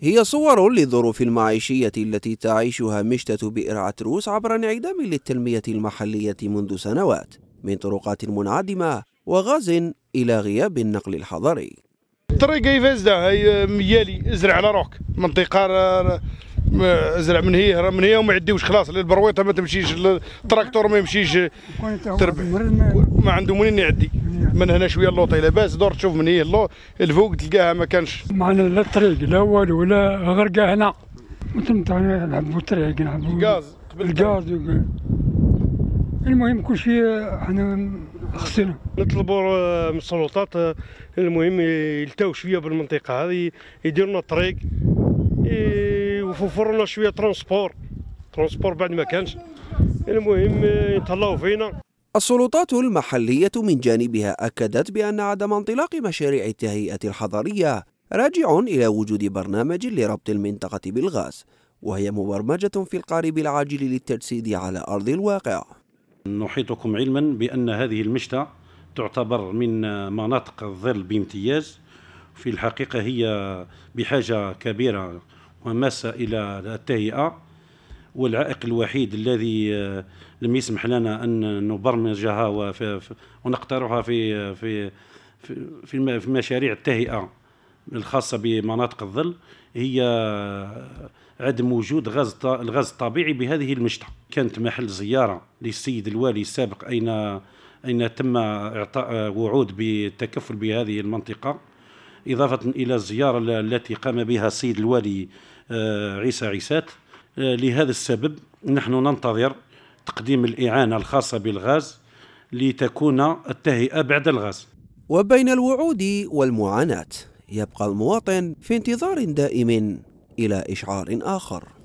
هي صور للظروف المعيشية التي تعيشها مشتة بئر عتروس عبر انعدام للتنمية المحلية منذ سنوات من طرقات منعدمة وغاز إلى غياب النقل الحضري الطريق يفاز هي آه، ميالي ازرع على روحك منطقة زرع من هي من هي وما يديوش خلاص البرويطه ما تمشيش التراكتور ما يمشيش تربح ما عنده منين يعدي من هنا شويه اللوطي لاباس دور تشوف من هي اللو الفوق تلقاها ما كانش معنا لا طريق لا والو ولا غير كاع هنا مثلا نحبوا الطريق نحبوا الغاز الغاز المهم كل شيء احنا خصنا نطلبوا آه، من السلطات آه، المهم يلتاو شويه بالمنطقه هذه يديروا لنا طريق وفر لنا شويه ترونسبور ترونسبور بعد ما كانش المهم يتهلاو فينا السلطات المحلية من جانبها أكدت بأن عدم انطلاق مشاريع التهيئة الحضرية راجع إلى وجود برنامج لربط المنطقة بالغاز وهي مبرمجة في القارب العاجل للتجسيد على أرض الواقع نحيطكم علما بأن هذه المشتى تعتبر من مناطق الظل بامتياز في الحقيقة هي بحاجة كبيرة ماسة إلى التهيئة والعائق الوحيد الذي آه، لم يسمح لنا أن نبرمجها ونقترحها في في في في مشاريع التهيئة الخاصة بمناطق الظل هي آه، عدم وجود غاز الغاز الطبيعي بهذه المشتة كانت محل زيارة للسيد الوالي السابق أين أين تم إعطاء آه، وعود بالتكفل بهذه المنطقة إضافة إلى الزيارة التي قام بها السيد الوالي آه، عيسى عيسات آه، لهذا السبب نحن ننتظر تقديم الإعانة الخاصة بالغاز لتكون التهيئة بعد الغاز وبين الوعود والمعاناة يبقى المواطن في انتظار دائم إلى إشعار آخر